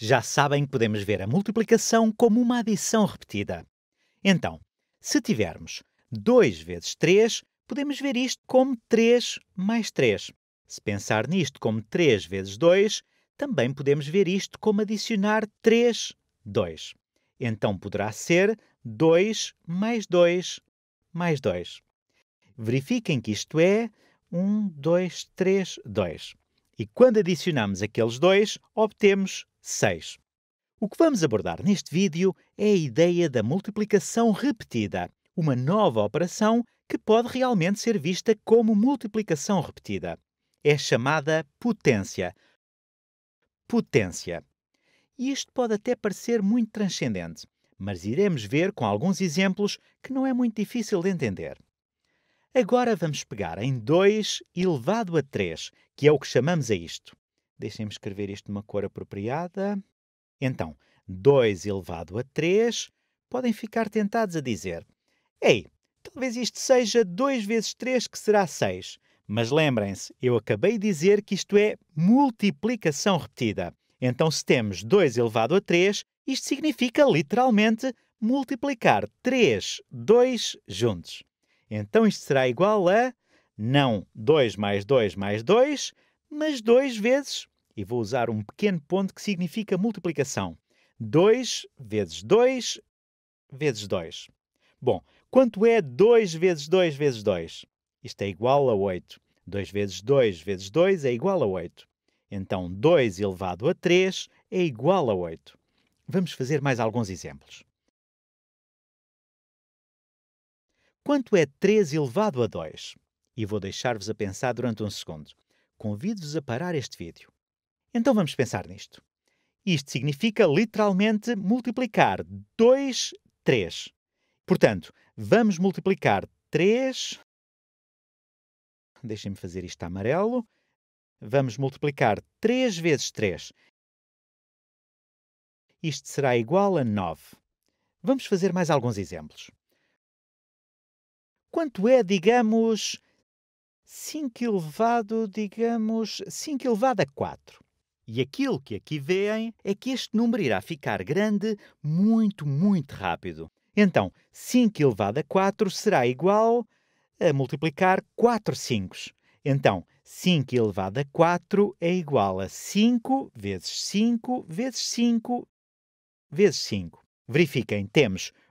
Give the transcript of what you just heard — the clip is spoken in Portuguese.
Já sabem que podemos ver a multiplicação como uma adição repetida. Então, se tivermos 2 vezes 3, podemos ver isto como 3 mais 3. Se pensar nisto como 3 vezes 2, também podemos ver isto como adicionar 3, 2. Então poderá ser 2 mais 2 mais 2. Verifiquem que isto é 1, 2, 3, 2. E quando adicionamos aqueles dois, obtemos 6. O que vamos abordar neste vídeo é a ideia da multiplicação repetida, uma nova operação que pode realmente ser vista como multiplicação repetida. É chamada potência. Potência. E isto pode até parecer muito transcendente, mas iremos ver com alguns exemplos que não é muito difícil de entender. Agora vamos pegar em 2 elevado a 3, que é o que chamamos a isto. Deixem-me escrever isto numa cor apropriada. Então, 2 elevado a 3, podem ficar tentados a dizer: Ei, talvez isto seja 2 vezes 3, que será 6. Mas lembrem-se, eu acabei de dizer que isto é multiplicação repetida. Então, se temos 2 elevado a 3, isto significa literalmente multiplicar 3, 2 juntos. Então isto será igual a não 2 mais 2 mais 2, mas 2 vezes, e vou usar um pequeno ponto que significa multiplicação. 2 vezes 2 vezes 2. Bom, quanto é 2 vezes 2 vezes 2? Isto é igual a 8. 2 vezes 2 vezes 2 é igual a 8. Então, 2 elevado a 3 é igual a 8. Vamos fazer mais alguns exemplos. Quanto é 3 elevado a 2? E vou deixar-vos a pensar durante um segundo. Convido-vos a parar este vídeo. Então vamos pensar nisto. Isto significa literalmente multiplicar 2, 3. Portanto, vamos multiplicar 3. Deixem-me fazer isto amarelo. Vamos multiplicar 3 vezes 3. Isto será igual a 9. Vamos fazer mais alguns exemplos. Quanto é, digamos, 5 elevado, digamos, 5 elevado a 4? E aquilo que aqui veem é que este número irá ficar grande muito, muito rápido. Então, 5 elevado a 4 será igual a multiplicar 4 5. Então, 5 elevado a 4 é igual a 5 vezes 5 vezes 5 vezes 5. Verifiquem, temos